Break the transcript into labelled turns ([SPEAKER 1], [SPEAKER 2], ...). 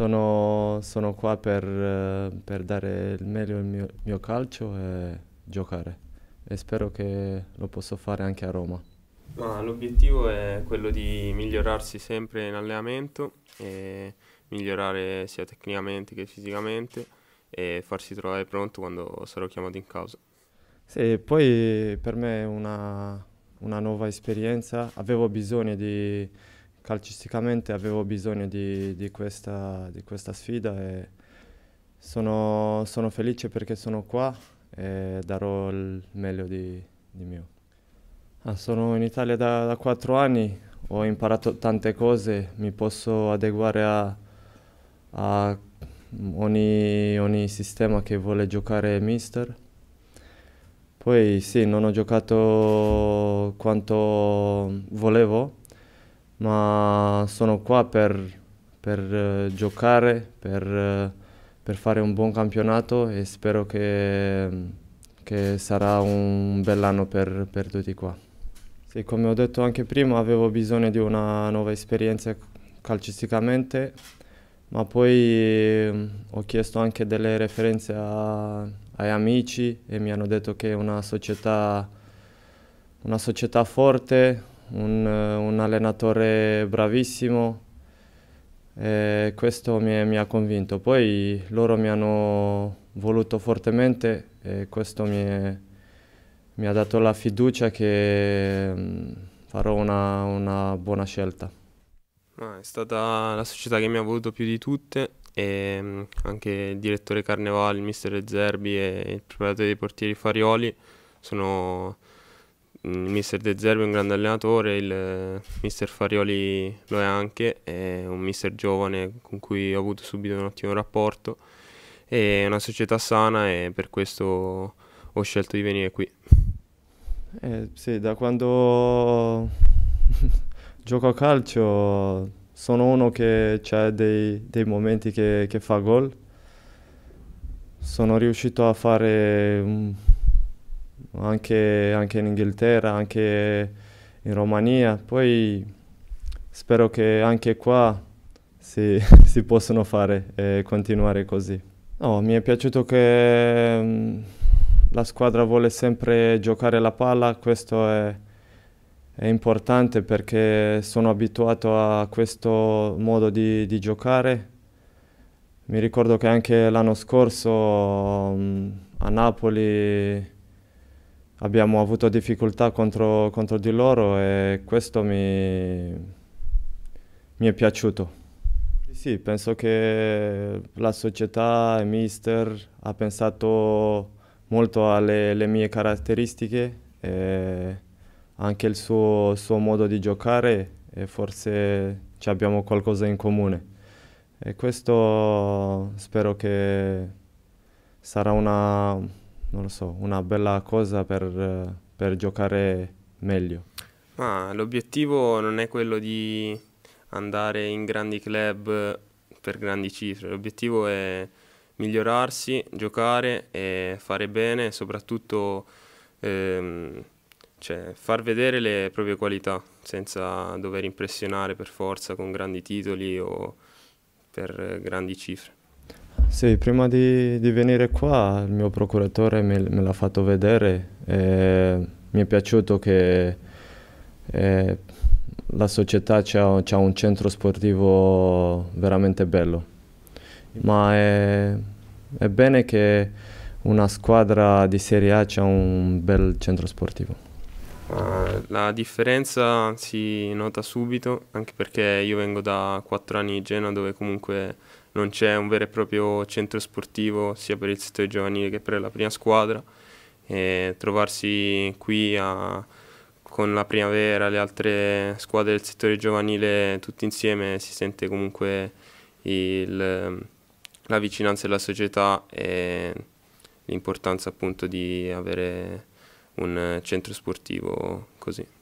[SPEAKER 1] Sono, sono qua per, eh, per, dare il meglio al mio, mio calcio e giocare e spero che lo posso fare anche a Roma. Ma
[SPEAKER 2] l'obiettivo è quello di migliorarsi sempre in allenamento e migliorare sia tecnicamente che fisicamente e farsi trovare pronto quando sarò chiamato
[SPEAKER 1] in causa. Sì, poi per me è una, una nuova esperienza, avevo bisogno di calcisticamente avevo bisogno di, di, questa, di questa, sfida e sono, sono, felice perché sono qua e darò il meglio di, di mio. Ah, sono in Italia da, da 4 anni, ho imparato tante cose, mi posso adeguare a, a ogni, ogni, sistema che vuole giocare mister. Poi sì, non ho giocato quanto volevo, ma sono qua per, per uh, giocare, per, uh, per, fare un buon campionato e spero che, che sarà un bell'anno per, per tutti qua. Sì, come ho detto anche prima, avevo bisogno di una nuova esperienza calcisticamente, ma poi eh, ho chiesto anche delle referenze a, ai amici e mi hanno detto che una società, una società forte, un, un allenatore bravissimo e questo mi, mi, ha convinto. Poi loro mi hanno voluto fortemente e questo mi, è, mi ha dato la fiducia che mm, farò una, una buona scelta.
[SPEAKER 2] è stata la società che mi ha voluto più di tutte e mm, anche il direttore Carnevale, il mister Zerbi e il proprietario dei portieri Farioli sono il mm, mister De Zerbi è un grande allenatore, il eh, mister Farioli lo è anche, è un mister giovane con cui ho avuto subito un ottimo rapporto, è una società sana e per questo
[SPEAKER 1] ho scelto di venire qui. Eh, sì, da quando gioco a calcio sono uno che c'è dei, dei, momenti che, che fa gol, sono riuscito a fare... Un anche, anche in Inghilterra, anche in Romania. Poi spero che anche qua si, si possano fare e continuare così. No, mi è piaciuto che mm, la squadra vuole sempre giocare la palla, questo è, è importante perché sono abituato a questo modo di, di giocare. Mi ricordo che anche l'anno scorso mh, mm, a Napoli abbiamo avuto difficoltà contro, contro di loro e questo mi, mi, è piaciuto. Sì, penso che la società, e mister, ha pensato molto alle mie caratteristiche e anche il suo, suo modo di giocare e forse abbiamo qualcosa in comune. E questo spero che sarà una, non lo so, una bella cosa per, per giocare meglio.
[SPEAKER 2] Ah, l'obiettivo non è quello di andare in grandi club per grandi cifre, l'obiettivo è migliorarsi, giocare e fare bene e soprattutto ehm, cioè, far vedere le proprie qualità senza dover impressionare per forza con grandi titoli o per grandi cifre.
[SPEAKER 1] Sì, prima di, di venire qua il mio procuratore me, me l'ha fatto vedere e mi è piaciuto che eh, la società ha, un centro sportivo veramente bello, ma è, è bene che una squadra di Serie A ha un bel centro sportivo.
[SPEAKER 2] Eh, la differenza si nota subito, anche perché io vengo da 4 anni di Genoa dove comunque non c'è un vero e proprio centro sportivo sia per il settore giovanile che per la prima squadra e trovarsi qui a, con la primavera, le altre squadre del settore giovanile tutti insieme si sente comunque il, la vicinanza della società e l'importanza appunto
[SPEAKER 1] di avere un eh, centro sportivo così.